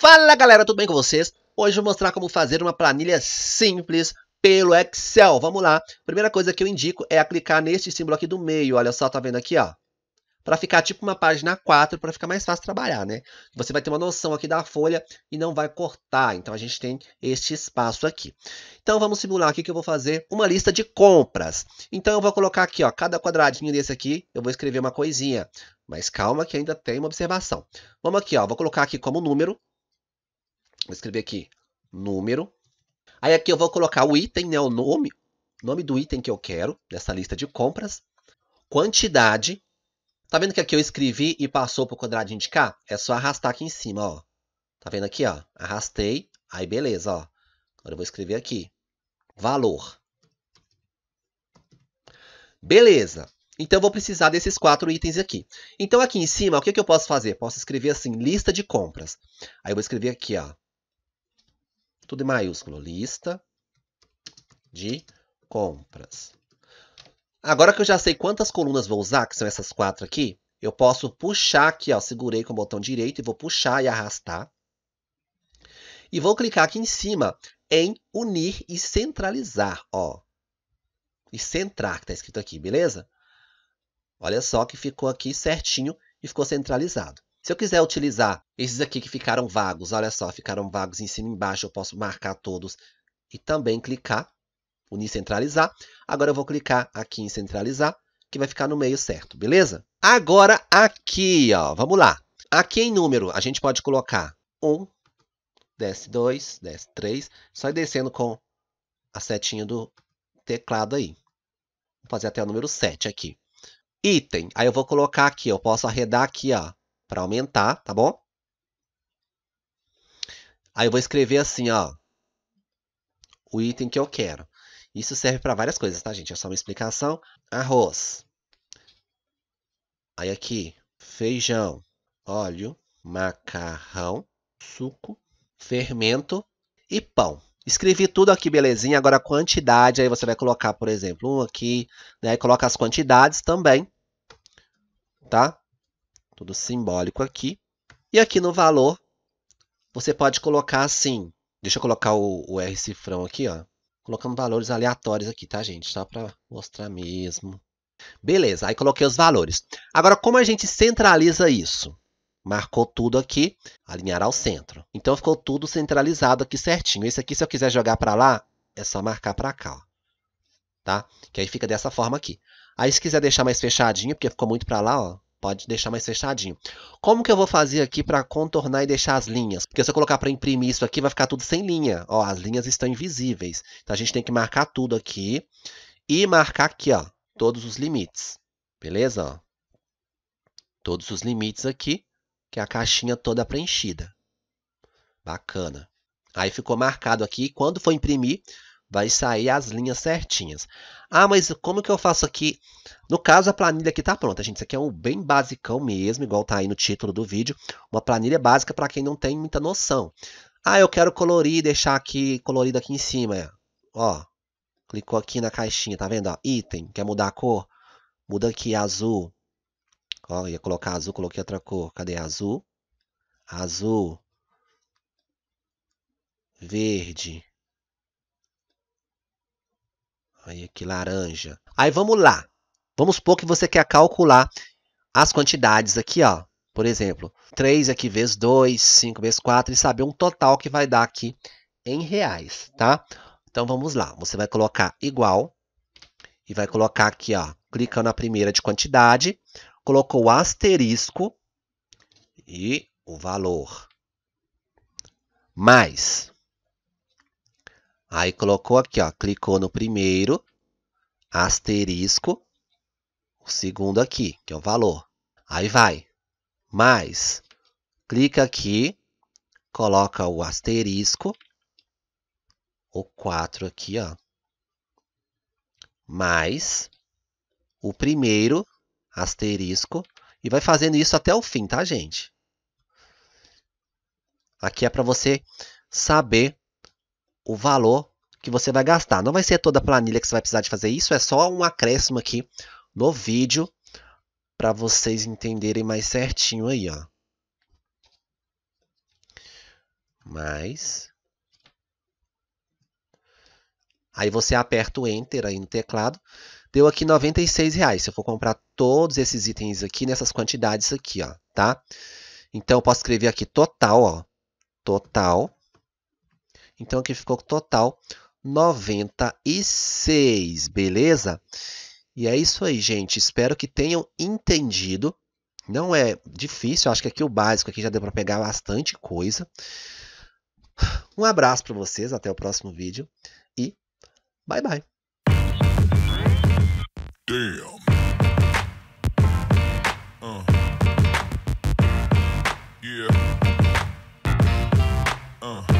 Fala galera, tudo bem com vocês? Hoje eu vou mostrar como fazer uma planilha simples pelo Excel. Vamos lá. Primeira coisa que eu indico é clicar neste símbolo aqui do meio. Olha só, tá vendo aqui, ó. Para ficar tipo uma página 4, para ficar mais fácil trabalhar, né? Você vai ter uma noção aqui da folha e não vai cortar. Então a gente tem este espaço aqui. Então vamos simular aqui que eu vou fazer uma lista de compras. Então eu vou colocar aqui, ó, cada quadradinho desse aqui, eu vou escrever uma coisinha. Mas calma que ainda tem uma observação. Vamos aqui, ó, vou colocar aqui como número Vou escrever aqui número. Aí aqui eu vou colocar o item, né, o nome, nome do item que eu quero nessa lista de compras. Quantidade. Tá vendo que aqui eu escrevi e passou pro quadradinho de cá? É só arrastar aqui em cima, ó. Tá vendo aqui, ó? Arrastei, aí beleza, ó. Agora eu vou escrever aqui. Valor. Beleza. Então, eu vou precisar desses quatro itens aqui. Então, aqui em cima, o que, que eu posso fazer? Posso escrever assim, lista de compras. Aí, eu vou escrever aqui, ó, tudo em maiúsculo, lista de compras. Agora que eu já sei quantas colunas vou usar, que são essas quatro aqui, eu posso puxar aqui, ó, segurei com o botão direito e vou puxar e arrastar. E vou clicar aqui em cima em unir e centralizar, ó. E centrar, que está escrito aqui, beleza? Olha só que ficou aqui certinho e ficou centralizado. Se eu quiser utilizar esses aqui que ficaram vagos, olha só, ficaram vagos em cima e embaixo, eu posso marcar todos e também clicar, unir centralizar. Agora eu vou clicar aqui em centralizar, que vai ficar no meio certo, beleza? Agora aqui, ó, vamos lá. Aqui em número, a gente pode colocar 1, desce 2, desce 3, só descendo com a setinha do teclado aí. Vou fazer até o número 7 aqui. Item, aí eu vou colocar aqui, eu posso arredar aqui, ó, para aumentar, tá bom? Aí eu vou escrever assim, ó, o item que eu quero. Isso serve para várias coisas, tá, gente? É só uma explicação. Arroz. Aí aqui, feijão, óleo, macarrão, suco, fermento e pão. Escrevi tudo aqui, belezinha. Agora quantidade, aí você vai colocar, por exemplo, um aqui, né? Coloca as quantidades também, tá? tudo simbólico aqui. E aqui no valor, você pode colocar assim. Deixa eu colocar o, o R cifrão aqui, ó. colocando valores aleatórios aqui, tá, gente? Só para mostrar mesmo. Beleza, aí coloquei os valores. Agora, como a gente centraliza isso? Marcou tudo aqui, alinhar ao centro. Então, ficou tudo centralizado aqui certinho. Esse aqui, se eu quiser jogar para lá, é só marcar para cá, ó. Tá? Que aí fica dessa forma aqui. Aí, se quiser deixar mais fechadinho, porque ficou muito para lá, ó. Pode deixar mais fechadinho. Como que eu vou fazer aqui para contornar e deixar as linhas? Porque se eu colocar para imprimir isso aqui, vai ficar tudo sem linha. Ó, as linhas estão invisíveis. Então, a gente tem que marcar tudo aqui e marcar aqui, ó, todos os limites. Beleza? Ó. Todos os limites aqui, que é a caixinha toda preenchida. Bacana. Aí ficou marcado aqui. Quando for imprimir, vai sair as linhas certinhas. Ah, mas como que eu faço aqui? No caso, a planilha aqui está pronta, gente. Isso aqui é um bem basicão mesmo, igual está aí no título do vídeo. Uma planilha básica para quem não tem muita noção. Ah, eu quero colorir e deixar aqui colorido aqui em cima. Ó, clicou aqui na caixinha, tá vendo? Ó, item, quer mudar a cor? Muda aqui azul. Ó, ia colocar azul, coloquei outra cor. Cadê azul? Azul. Verde. Aí aqui laranja. Aí vamos lá. Vamos supor que você quer calcular as quantidades aqui, ó. Por exemplo, 3 aqui vezes 2, 5 vezes 4 e saber um total que vai dar aqui em reais, tá? Então vamos lá. Você vai colocar igual e vai colocar aqui, ó, clicando na primeira de quantidade, colocou o asterisco e o valor mais Aí colocou aqui, ó, clicou no primeiro, asterisco, o segundo aqui, que é o valor. Aí vai, mais, clica aqui, coloca o asterisco, o 4 aqui, ó, mais o primeiro, asterisco, e vai fazendo isso até o fim, tá, gente? Aqui é para você saber o valor que você vai gastar. Não vai ser toda a planilha que você vai precisar de fazer isso, é só um acréscimo aqui no vídeo para vocês entenderem mais certinho aí, ó. Mais. Aí você aperta o Enter aí no teclado. Deu aqui R$ reais Se eu for comprar todos esses itens aqui, nessas quantidades aqui, ó, tá? Então, eu posso escrever aqui total, ó. Total então, aqui ficou total 96, beleza? E é isso aí, gente. Espero que tenham entendido. Não é difícil, acho que aqui o básico aqui já deu para pegar bastante coisa. Um abraço para vocês, até o próximo vídeo e bye bye. Damn. Uh. Yeah. Uh.